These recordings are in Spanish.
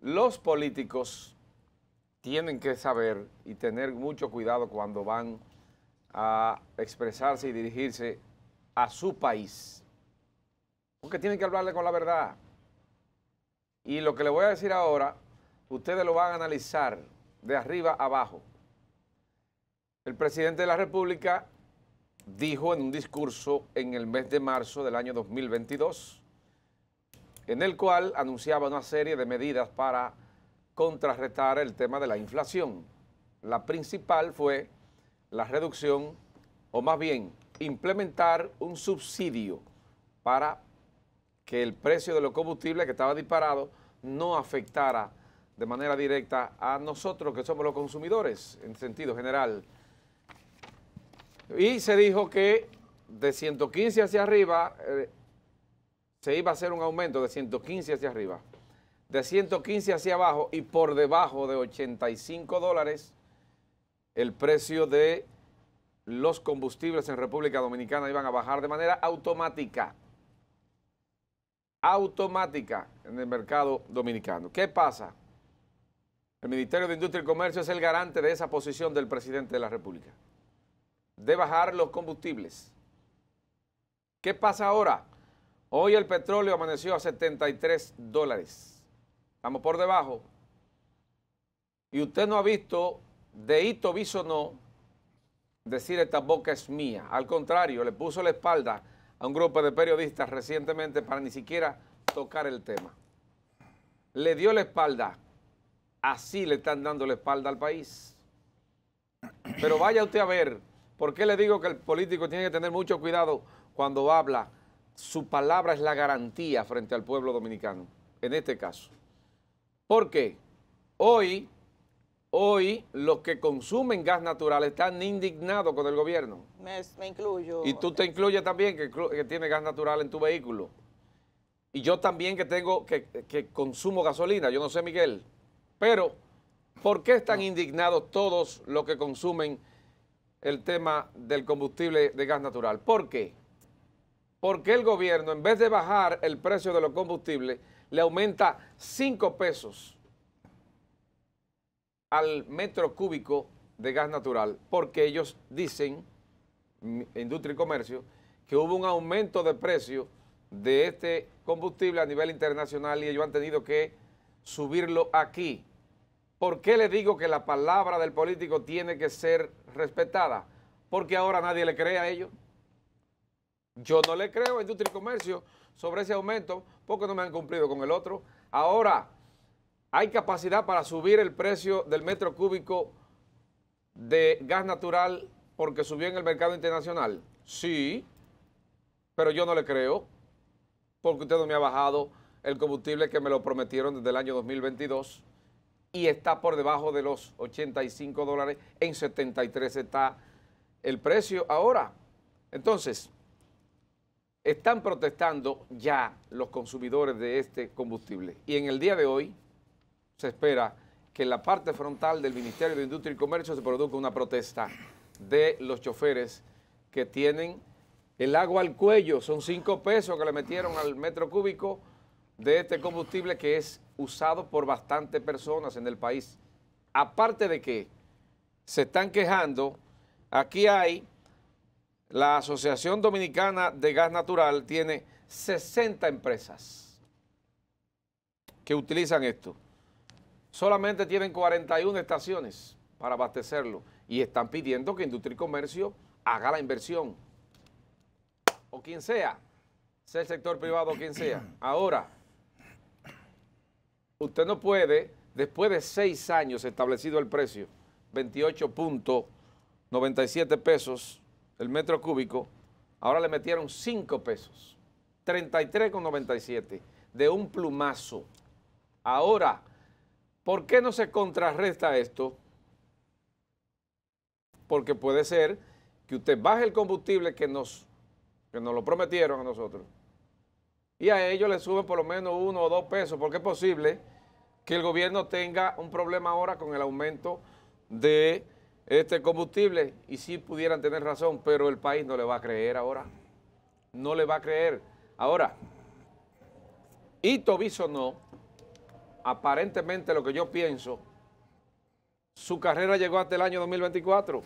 los políticos tienen que saber y tener mucho cuidado cuando van a expresarse y dirigirse a su país. Porque tienen que hablarle con la verdad. Y lo que le voy a decir ahora, ustedes lo van a analizar de arriba abajo. El presidente de la República dijo en un discurso en el mes de marzo del año 2022 en el cual anunciaba una serie de medidas para contrarrestar el tema de la inflación. La principal fue la reducción, o más bien, implementar un subsidio para que el precio de los combustibles que estaba disparado no afectara de manera directa a nosotros que somos los consumidores en sentido general. Y se dijo que de 115 hacia arriba eh, se iba a hacer un aumento de 115 hacia arriba, de 115 hacia abajo y por debajo de 85 dólares el precio de los combustibles en República Dominicana iban a bajar de manera automática. Automática en el mercado dominicano. ¿Qué pasa? El Ministerio de Industria y Comercio es el garante de esa posición del presidente de la República, de bajar los combustibles. ¿Qué pasa ahora? Hoy el petróleo amaneció a 73 dólares. Estamos por debajo. Y usted no ha visto de hito viso no, decir esta boca es mía. Al contrario, le puso la espalda a un grupo de periodistas recientemente para ni siquiera tocar el tema. Le dio la espalda. Así le están dando la espalda al país. Pero vaya usted a ver, ¿por qué le digo que el político tiene que tener mucho cuidado cuando habla su palabra es la garantía frente al pueblo dominicano, en este caso. ¿Por qué? Hoy, hoy los que consumen gas natural están indignados con el gobierno. Me, incluyo. Y tú te incluyes también que, que tienes gas natural en tu vehículo. Y yo también que tengo, que, que consumo gasolina, yo no sé, Miguel. Pero, ¿por qué están indignados todos los que consumen el tema del combustible de gas natural? ¿Por qué? ¿por qué el gobierno, en vez de bajar el precio de los combustibles, le aumenta 5 pesos al metro cúbico de gas natural? Porque ellos dicen, mm, Industria y Comercio, que hubo un aumento de precio de este combustible a nivel internacional y ellos han tenido que subirlo aquí. ¿Por qué le digo que la palabra del político tiene que ser respetada? Porque ahora nadie le cree a ellos. Yo no le creo a Industria y Comercio sobre ese aumento porque no me han cumplido con el otro. Ahora, hay capacidad para subir el precio del metro cúbico de gas natural porque subió en el mercado internacional. Sí, pero yo no le creo porque usted no me ha bajado el combustible que me lo prometieron desde el año 2022 y está por debajo de los 85 dólares, en 73 está el precio ahora. Entonces, están protestando ya los consumidores de este combustible. Y en el día de hoy se espera que en la parte frontal del Ministerio de Industria y Comercio se produzca una protesta de los choferes que tienen el agua al cuello. Son cinco pesos que le metieron al metro cúbico de este combustible que es usado por bastantes personas en el país. Aparte de que se están quejando, aquí hay la Asociación Dominicana de Gas Natural tiene 60 empresas que utilizan esto. Solamente tienen 41 estaciones para abastecerlo y están pidiendo que Industria y Comercio haga la inversión. O quien sea, sea el sector privado o quien sea. Ahora, usted no puede, después de seis años establecido el precio, 28.97 pesos el metro cúbico, ahora le metieron 5 pesos, 33,97, de un plumazo. Ahora, ¿por qué no se contrarresta esto? Porque puede ser que usted baje el combustible que nos, que nos lo prometieron a nosotros y a ellos le suben por lo menos uno o dos pesos, porque es posible que el gobierno tenga un problema ahora con el aumento de este combustible y sí pudieran tener razón, pero el país no le va a creer ahora. No le va a creer. Ahora, Ito no, aparentemente lo que yo pienso, su carrera llegó hasta el año 2024,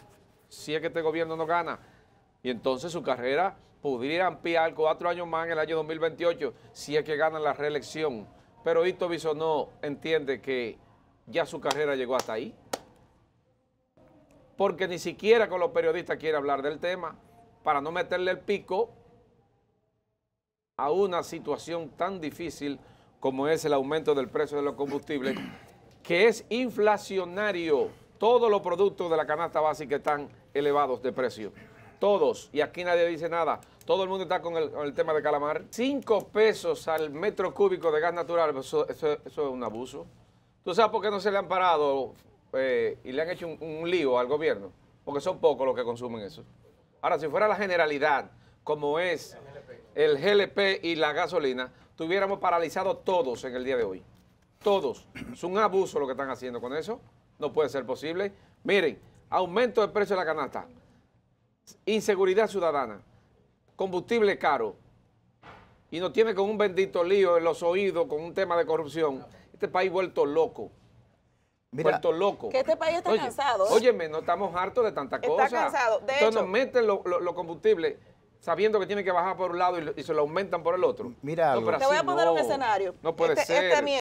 si es que este gobierno no gana. Y entonces su carrera podría ampliar cuatro años más en el año 2028, si es que gana la reelección. Pero Ito no entiende que ya su carrera llegó hasta ahí porque ni siquiera con los periodistas quiere hablar del tema, para no meterle el pico a una situación tan difícil como es el aumento del precio de los combustibles, que es inflacionario. Todos los productos de la canasta básica están elevados de precio. Todos, y aquí nadie dice nada, todo el mundo está con el, tema de calamar. Cinco pesos al metro cúbico de gas natural, eso es un abuso. ¿Tú sabes por qué no se le han parado eh, y le han hecho un, lío al gobierno, porque son pocos los que consumen eso. Ahora, si fuera la generalidad, como es el GLP y la gasolina, tuviéramos paralizado todos en el día de hoy. Todos. Es un abuso lo que están haciendo con eso. No puede ser posible. Miren, aumento del precio de la canasta, inseguridad ciudadana, combustible caro, y nos tiene con un bendito lío en los oídos, con un tema de corrupción. Este país vuelto loco. Mira, Puerto Loco. Que este país está cansado. Óyeme, no estamos hartos de tanta cosa. Está cansado. De Entonces nos meten los lo, combustibles sabiendo que tienen que bajar por un lado y, se lo aumentan por el otro. Mira, te voy a poner un escenario. No puede este, este ser.